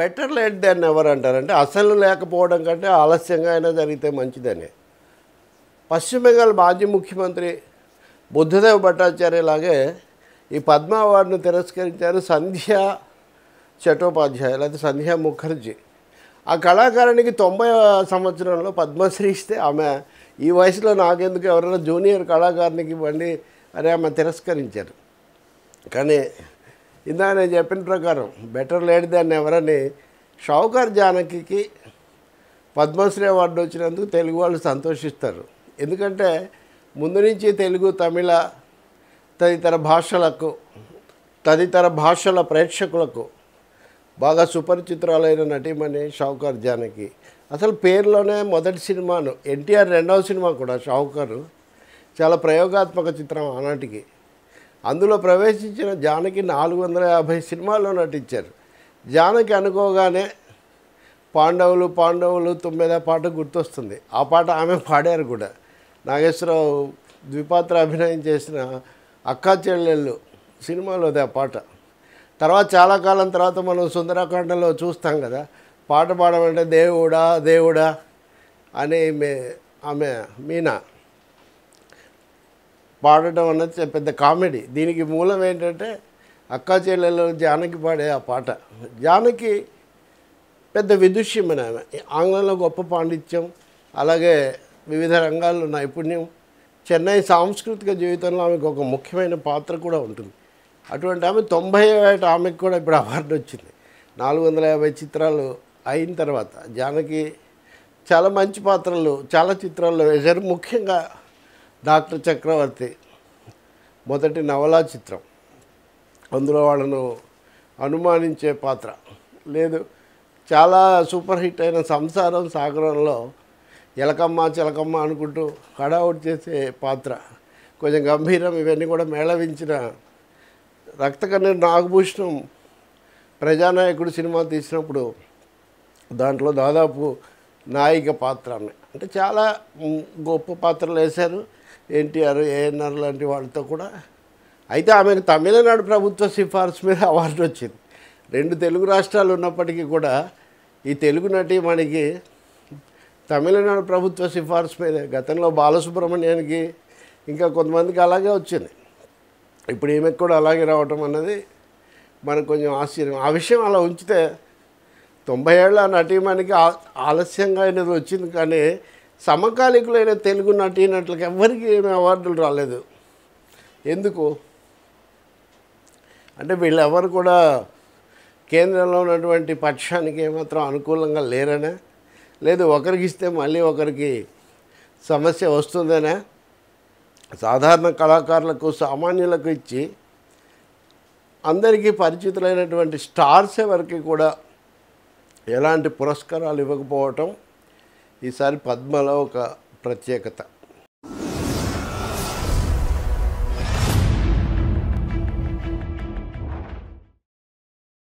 better late దాన్ని ఎవరు అంటారంటే అసలు లేకపోవడం కంటే ఆలస్యంగా అయినా జరిగితే మంచిదని పశ్చిమ బెంగాల్ మాజీ ముఖ్యమంత్రి బుద్ధదేవ్ భట్టాచార్యలాగే ఈ పద్మ అవార్డును తిరస్కరించారు సంధ్యా చటోపాధ్యాయ లేదా సంధ్యా ముఖర్జీ ఆ కళాకారునికి తొంభై సంవత్సరంలో పద్మశ్రీ ఇస్తే ఆమె ఈ వయసులో నాకెందుకు ఎవరైనా జూనియర్ కళాకారునికి ఇవ్వండి అని ఆమె తిరస్కరించారు కానీ ఇందాక నేను చెప్పిన ప్రకారం బెటర్ లేట్ దాన్ని ఎవరని షావుకార్ జానకి పద్మశ్రీ అవార్డు వచ్చినందుకు తెలుగు వాళ్ళు సంతోషిస్తారు ఎందుకంటే ముందు నుంచి తెలుగు తమిళ తదితర భాషలకు తదితర భాషల ప్రేక్షకులకు బాగా సుపరిచిత్రాలైన నటీమణి షావుకార్ జానకి అసలు పేరులోనే మొదటి సినిమాను ఎన్టీఆర్ రెండవ సినిమా కూడా షావుకారు చాలా ప్రయోగాత్మక చిత్రం ఆనాటికి అందులో ప్రవేశించిన జానకి నాలుగు వందల యాభై సినిమాల్లో నటించారు జానకి అనుకోగానే పాండవులు పాండవులు తొమ్మిదో పాట గుర్తొస్తుంది ఆ పాట ఆమె పాడారు కూడా నాగేశ్వరరావు ద్విపాత్ర అభినయం చేసిన అక్కా చెల్లెళ్ళు సినిమాలోది ఆ పాట తర్వాత చాలా కాలం తర్వాత మనం సుందరకాండలో చూస్తాం కదా పాట పాడమంటే దేవుడా దేవుడా అని మే ఆమె మీనా పాడటం అన్నది పెద్ద కామెడీ దీనికి మూలం ఏంటంటే అక్కా చెల్లెలు జానకి పాడే ఆ పాట జానకి పెద్ద విదుష్యమైన ఆమె ఆంగ్లంలో గొప్ప పాండిత్యం అలాగే వివిధ రంగాల్లో నైపుణ్యం చెన్నై సాంస్కృతిక జీవితంలో ఆమెకు ఒక ముఖ్యమైన పాత్ర కూడా ఉంటుంది అటువంటి ఆమె తొంభై ఏట ఆమెకు కూడా ఇప్పుడు అవార్డు వచ్చింది నాలుగు వందల యాభై చిత్రాలు అయిన తర్వాత జానకి చాలా మంచి పాత్రలు చాలా చిత్రాల్లో వేశారు ముఖ్యంగా డాక్టర్ చక్రవర్తి మొదటి నవలా చిత్రం అందులో వాళ్ళను అనుమానించే పాత్ర లేదు చాలా సూపర్ హిట్ అయిన సంసారం సాగరంలో ఎలకమ్మ చిలకమ్మ అనుకుంటూ హడావుట్ చేసే పాత్ర కొంచెం గంభీరం ఇవన్నీ కూడా మేళవించిన రక్తకన్నీరు నాగభూషణం ప్రజానాయకుడు సినిమా తీసినప్పుడు దాంట్లో దాదాపు నాయిక పాత్ర అంటే చాలా గొప్ప పాత్రలు వేశారు ఎన్టీఆర్ ఏఎన్ఆర్ లాంటి వాళ్ళతో కూడా అయితే ఆమెకు తమిళనాడు ప్రభుత్వ సిఫార్సు మీద అవార్డు వచ్చింది రెండు తెలుగు రాష్ట్రాలు ఉన్నప్పటికీ కూడా ఈ తెలుగు నటి మనకి తమిళనాడు ప్రభుత్వ సిఫార్సు మీద గతంలో బాలసుబ్రహ్మణ్యానికి ఇంకా కొంతమందికి అలాగే వచ్చింది ఇప్పుడు ఈమెకు కూడా అలాగే రావటం అన్నది మనకు కొంచెం ఆశ్చర్యం ఆ విషయం అలా ఉంచితే తొంభై ఏళ్ళ నటీమణికి ఆలస్యంగా అనేది వచ్చింది కానీ సమకాలికులైన తెలుగు నటులకు ఎవరికి అవార్డులు రాలేదు ఎందుకు అంటే వీళ్ళెవరు కూడా కేంద్రంలో ఉన్నటువంటి పక్షానికి ఏమాత్రం అనుకూలంగా లేరనే లేదు ఒకరికి ఇస్తే మళ్ళీ ఒకరికి సమస్య వస్తుందనే సాధారణ కళాకారులకు సామాన్యులకు ఇచ్చి అందరికీ పరిచితులైనటువంటి స్టార్స్ ఎవరికి కూడా ఎలాంటి పురస్కారాలు ఇవ్వకపోవటం ఈసారి పద్మలో ఒక ప్రత్యేకత